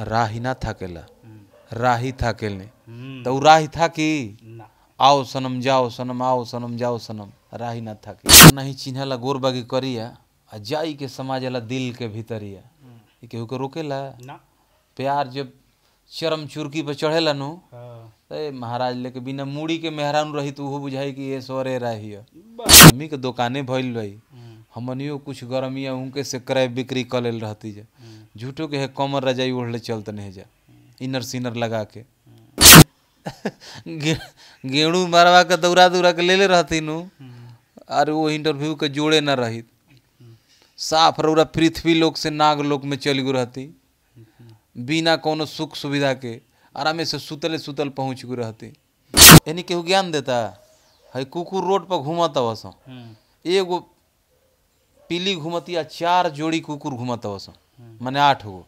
राही राहिना थाकेला हम्म। राही ने हम्म। तो राही था कि आओ सनम जाओ सनम आओ सनम जाओ सनम राही ना थके तो नहीं चिन्ह ला गोर बगी करिया आ जाई के समाज ला दिल के भीतरिया हम्म। केहू के ला प्यार जब चरम चुरकी पर चढ़े लनु हाँ। तो महाराज लेके बिना मूड़ी के मेहरान रही तो बुझाई कि ये सोरे रही मम्मी के दुकाने भइल रही हमनियो कुछ गरमिया उनके से क्रय बिक्री कर रहती जा झूठो के है कमर रजाई ओढ़ले चलत नहीं जा इनर सिनर लगा के गे, गेड़ू मारवा के दौरा दौड़ा के ले ले रहती नू अरे वो इंटरव्यू के जोड़े न रही साफ रौरा पृथ्वी लोक से नाग लोक में चल गु रहती बिना कोनो सुख सुविधा के आराम से सुतले सुतल पहुँच गु रहती यानी केहू ज्ञान देता है कुकुर रोड पर घूमत वसो हम्म। एगो पीली घूमती आ चार जोड़ी कुकुर घूमत वसो मने आठ गो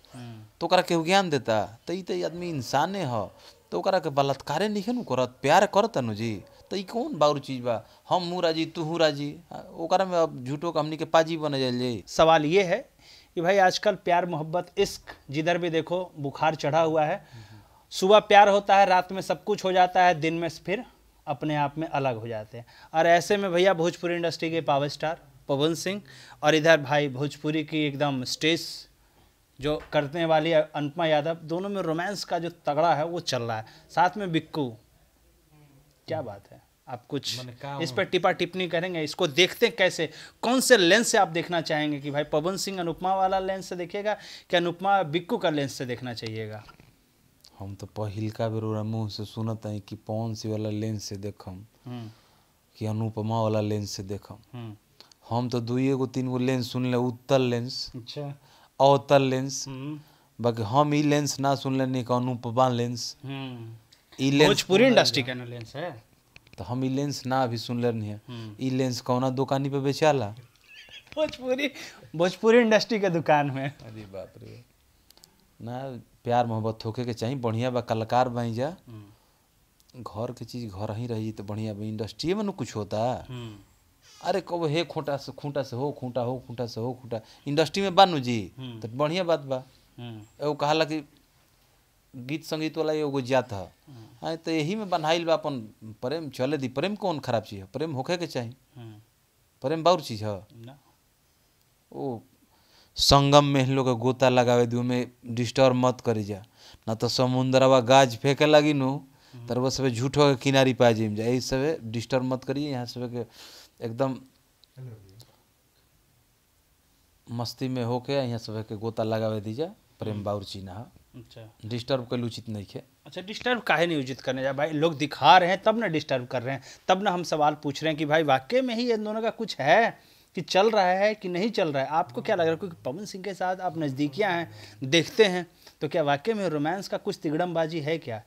तो क्यों ज्ञान देता तो ये तो आदमी इंसान ह तो के बलात्कार नहीं कर प्यार कर तु जी तो ये कौन बाउर चीज बा हम मुँह राजी तू हूँ राजी ओकरा में अब झूठो के हमने के पाजी बन जी सवाल ये है कि भाई आजकल प्यार मोहब्बत इश्क जिधर भी देखो बुखार चढ़ा हुआ है सुबह प्यार होता है रात में सब कुछ हो जाता है दिन में फिर अपने आप में अलग हो जाते हैं और ऐसे में भैया भोजपुरी इंडस्ट्री के पावर स्टार पवन सिंह और इधर भाई भोजपुरी की एकदम स्टेज जो करने वाली अनुपमा यादव दोनों में रोमांस का जो तगड़ा है वो चल रहा है साथ में बिक्कू क्या हम्म। बात है आप कुछ इस पर टिपा टिप्पणी करेंगे इसको देखते कैसे कौन से लेंस से आप देखना चाहेंगे कि भाई पवन सिंह अनुपमा वाला लेंस से देखेगा कि अनुपमा बिक्कू का लेंस से देखना चाहिएगा हम तो पहल का बेर मुँह से सुनते हैं कि पवन सिंह वाला लेंस से देखम हम्म। कि अनुपमा वाला लेंस से देखम हम्म। हम तो दुई गो तीन गो लेंस सुन ले उत्तर लेंस अच्छा अवतल लेंस हम्म। बाकी हम ई लेंस ना सुन लेनी का अनुपमान लेंस हम्म। ई लेंस भोजपुरी इंडस्ट्री का लेंस है तो हम ई लेंस ना अभी सुन लेनी है हम्म। ई लेंस कौना दुकानी पे बेचाला भोजपुरी भोजपुरी इंडस्ट्री के दुकान में अरे बाप रे ना प्यार मोहब्बत थोके के चाहिए बढ़िया बा कलाकार बन जा घर के चीज घर ही रही तो बढ़िया इंडस्ट्री में कुछ होता अरे कब हे खूंटा से खूंटा से हो खूंटा हो खूंटा से हो खूंटा इंडस्ट्री में बानू जी हम्म। तो बढ़िया बात बा हम्म। एगो कहाला कि गीत संगीत वाला एगो जात है हम्म। तो यही में बनाइल बा अपन प्रेम चले दी प्रेम कौन खराब चीज़ है प्रेम होके के चाहिए प्रेम बाउर चीज़ है ओ संगम में लोग गोता लगावे दी में डिस्टर्ब मत करी जा ना तो समुंदरवा गाज फेंके लगी नु तर वो सब झूठो के किनारी पा जाए जा यही सब डिस्टर्ब मत करिए यहाँ सब के एकदम मस्ती में होके यहाँ सब के गोता लगावे दीजा प्रेम हम्म। बाउर नहा अच्छा डिस्टर्ब कल उचित नहीं है अच्छा डिस्टर्ब काहे नहीं उचित करने जा भाई लोग दिखा रहे हैं तब ना डिस्टर्ब कर रहे हैं तब ना हम सवाल पूछ रहे हैं कि भाई वाकई में ही इन दोनों का कुछ है कि चल रहा है कि नहीं चल रहा है आपको क्या लग रहा है क्योंकि पवन सिंह के साथ आप नज़दीकियाँ हैं देखते हैं तो क्या वाकई में रोमांस का कुछ तिगड़मबाजी है क्या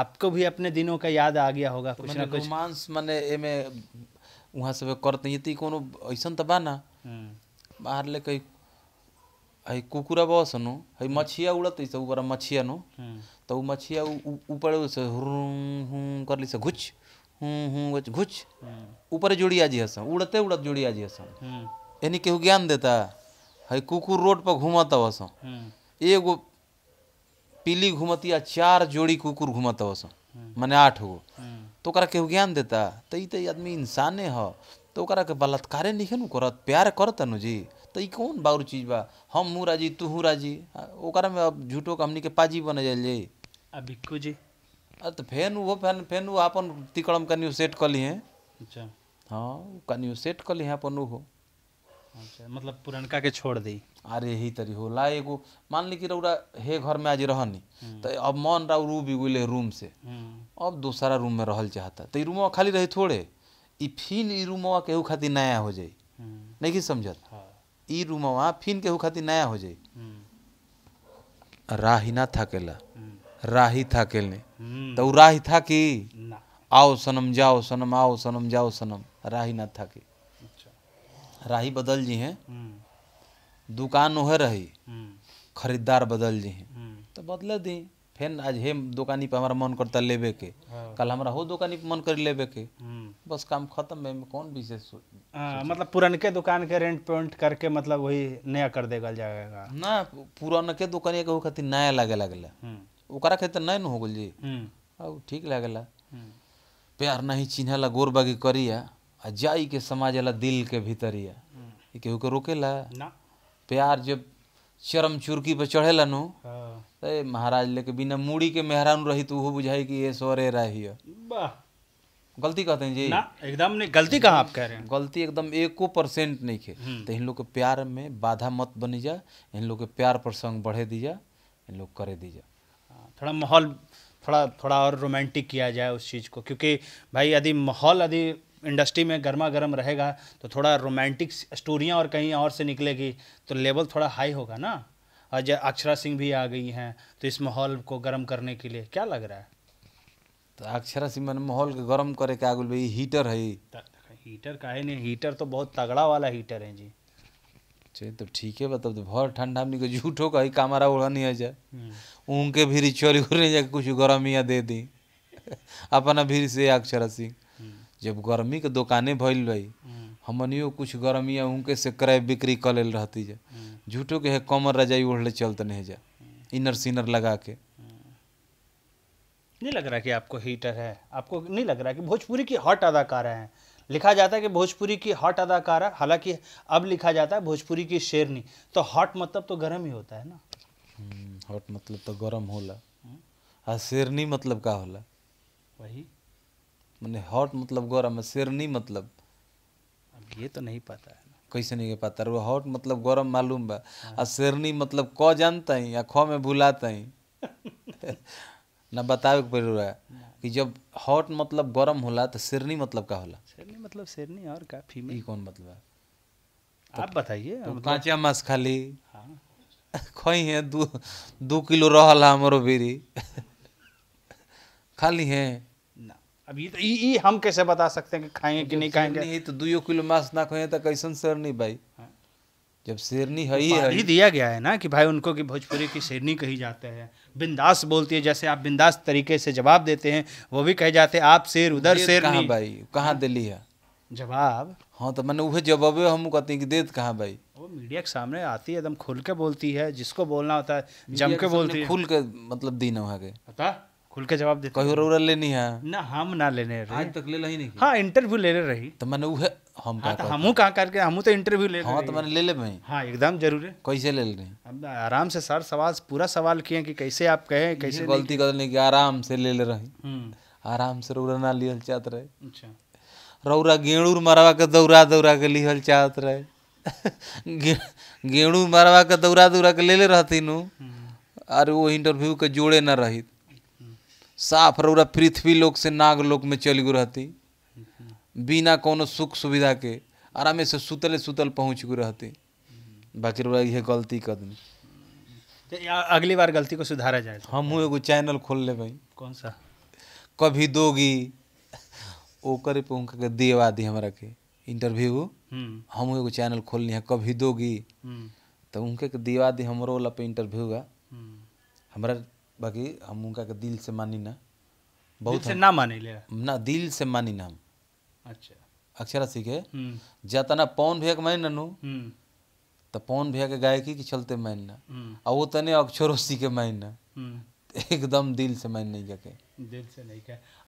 आपको भी अपने दिनों का याद आ गया होगा तो कुछ ना कुछ रोमांस मैंने वहाँ से करते तो ये कोनो ऐसा तो बा ना बाहर हम्म। ले कई हई कुकुरा बस नु हई मछिया उड़त तो सब बड़ा मछिया नु हम्म। तो वो मछिया ऊपर से हुँ कर ली से घुच हूँ हूँ घुच हम्म। ऊपर जुड़िया जी हसन उड़ते उड़त जुड़िया जी हसन यानी केहू ज्ञान देता हई कुकुर रोड पर घूमता हसन एगो पीली घूमतिया चार जोड़ी कुकुर घूमत हसन माने आठ गो तो के ज्ञान देता तो तो आदमी इंसाने हो तो के बलात्कार नहीं है नु करत प्यार करत नु जी तो कौन बाउर चीज बा हम मुँह राजी तू हूँ राजी ओकरा में अब झूठो के हमनी के पाजी बना जाए जी अब बिक्कू जी अरे तो फेन वो फेन फेन वो अपन तिकड़म कन्यू सेट कर कली हैं अच्छा हाँ कन्यू सेट कर कली हैं अपन वो अच्छा मतलब पुरनका के छोड़ दी अरे यही तरी होला एगो मान ली कि रौरा हे घर में आज रहनी तो अब मन राउ रू बिगुले रूम से हम्म। अब दूसरा रूम में रहल चाहता तो रूमवा खाली रही थोड़े इ फिन ई रूमवा केहू खातिर नया हो जाए हम्म। नहीं कि समझत हाँ। ई रूमवा फिन केहू खातिर नया हो जाए राही ना थकेला राही थकेलने तो राही था कि आओ सनम जाओ सनम आओ सनम जाओ सनम राही ना थके राही बदल जी हैं हम्म। दुकान ओहे रही हम्म। खरीदार बदल जी हैं हम्म। तो बदले दी फिर आज हे दुकानी पे हमारा मन करता लेबे के हाँ। कल हमारा हो दुकानी पे मन कर लेबे के बस काम खत्म है कौन विशेष हाँ, मतलब के दुकान के रेंट पेंट करके मतलब वही नया कर देगा जाएगा ना के दुकान के खातिर नया लगे लगला ओकरा खातिर नया न हो गल जी अब ठीक लगे प्यार नहीं चिन्हला गोर बागी करिया आ जाय के समाज अला दिल के भीतर ही है हम्म। केहू के रोकेला प्यार जब चरम चुरकी पर चढ़ेला नु अरे हाँ। तो महाराज लेके बिना मूड़ी के मेहरान रही तो वो बुझाई कि ये सोरे रही गलती कहते हैं जी ना एकदम नहीं गलती कहाँ आप कह रहे हैं गलती एकदम एको परसेंट नहीं के हम्म। तो इन लोग के प्यार में बाधा मत बनी जा इन लोग के प्यार पर संग बढ़े दीजा इन लोग करे दीजा हाँ, थोड़ा माहौल थोड़ा थोड़ा और रोमांटिक किया जाए उस चीज़ को क्योंकि भाई यदि माहौल यदि इंडस्ट्री में गर्मा गर्म रहेगा तो थोड़ा रोमांटिक स्टोरियाँ और कहीं और से निकलेगी तो लेवल थोड़ा हाई होगा ना और अक्षरा सिंह भी आ गई हैं तो इस माहौल को गर्म करने के लिए क्या लग रहा है तो अक्षरा सिंह मैंने माहौल को गर्म करे क्या बोल भाई हीटर है हीटर का है नहीं हीटर तो बहुत तगड़ा वाला हीटर है जी चलिए तो ठीक है बताओ मतलब तो बहुत ठंडा हमने को झूठो का ही कामरा उड़ा नहीं जा उनके भी रिचुअल उड़ने जा कुछ गर्मियाँ दे दी अपना भी से अक्षरा सिंह जब गर्मी के दुकाने भइल रही हम्म। हमनियो कुछ गर्मिया उनके से क्रय बिक्री कर रहती जा हम्म। झूठो के है कमर रजाई ओढ़ले चलते नहीं जा हम्म। इनर सिनर लगा के नहीं लग रहा कि आपको हीटर है आपको नहीं लग रहा कि भोजपुरी की हॉट अदाकारा है लिखा जाता है कि भोजपुरी की हॉट अदाकारा हालांकि अब लिखा जाता है भोजपुरी की शेरनी तो हॉट मतलब तो गर्म ही होता है ना हॉट मतलब तो गर्म होला आ शेरनी मतलब का होला वही मैंने हॉट मतलब गौरा गर्म शेरनी मतलब ये तो नहीं पता है कैसे नहीं पता रहो हॉट मतलब गौरम मालूम बा हाँ। आ शेरनी मतलब क जानता ही या ख में भुलाता ही ना बतावे के पड़ रहा कि जब हॉट मतलब गर्म होला तो शेरनी मतलब का होला शेरनी मतलब शेरनी और का फीमेल ये कौन मतलब है तो आप बताइए तो मतलब... कांचा मांस खाली हाँ। खोई है दो दो किलो रहल हमारो बीरी खाली है अभी ये तो ये हम कैसे बता सकते हैं कि खाएंगे कि नहीं खाएंगे नहीं तो दुइयो किलो मांस ना खोए तो कैसन शेरनी भाई हाँ। जब शेरनी है ही तो है दिया गया है ना कि भाई उनको कि भोजपुरी की शेरनी कही जाते हैं बिंदास बोलती है जैसे आप बिंदास तरीके से जवाब देते हैं वो भी कहे जाते हैं आप शेर उधर शेर कहाँ भाई कहाँ हाँ। दिल्ली है जवाब हाँ तो मैंने वह जवाब हम कहते हैं कि देत कहाँ भाई वो मीडिया के सामने आती है एकदम खुल के बोलती है जिसको बोलना होता है जम के बोलती है खुल के मतलब दिन वहाँ के पता खुल के जवाब देते कहीं उरा लेनी है ना हम ना लेने रहे आज तक ले नहीं हाँ इंटरव्यू ले रही तो मैंने वह हम हाँ, तो हमू कहाँ करके हमू तो इंटरव्यू ले हाँ तो मैंने ले ले भाई हाँ एकदम जरूर है कैसे ले ले अब आराम से सर सवाल पूरा सवाल किए कि कैसे आप कहे कैसे गलती करने की आराम से ले ले रही हम्म। आराम से रौरा ना लिहल चाहत रहे अच्छा रौरा गेड़ूर मरवा के दौरा दौरा के लिहल चाहत रहे गेणू मरवा के दौरा दौरा के ले ले रहती हम्म। अरे वो इंटरव्यू के जोड़े ना रही साफ रौरा पृथ्वी लोक से नाग लोक में चल गु रहती बिना कोनो सुख सुविधा के आराम से सुतले सुतल पहुँच गु रहती बाकी रौरा यह गलती कदमी तो अगली बार गलती को सुधारा जाए तो? हम एगो चैनल खोल ले भाई कौन सा कभी दोगी ओकर पे उनका देवा दी हमारा के इंटरव्यू हम हम्म। एगो चैनल खोलनी है कभी दोगी हम्म। तो उनके के देवा दी हमरो वाला पे इंटरव्यू हुआ हमारा बाकी हम उनका के दिल से मानी ना बहुत दिल से ना मानी ले ना दिल से मानी ना हम अच्छा अक्षर सीखे हम्म। जाता ना पौन भैया के मानी ना नू तो पौन भैया के गायकी के चलते मानी ना अब हम्म। वो तने अक्षरों सीखे मानी ना हम्म। एकदम दिल से मानी नहीं जाके दिल से नहीं क्या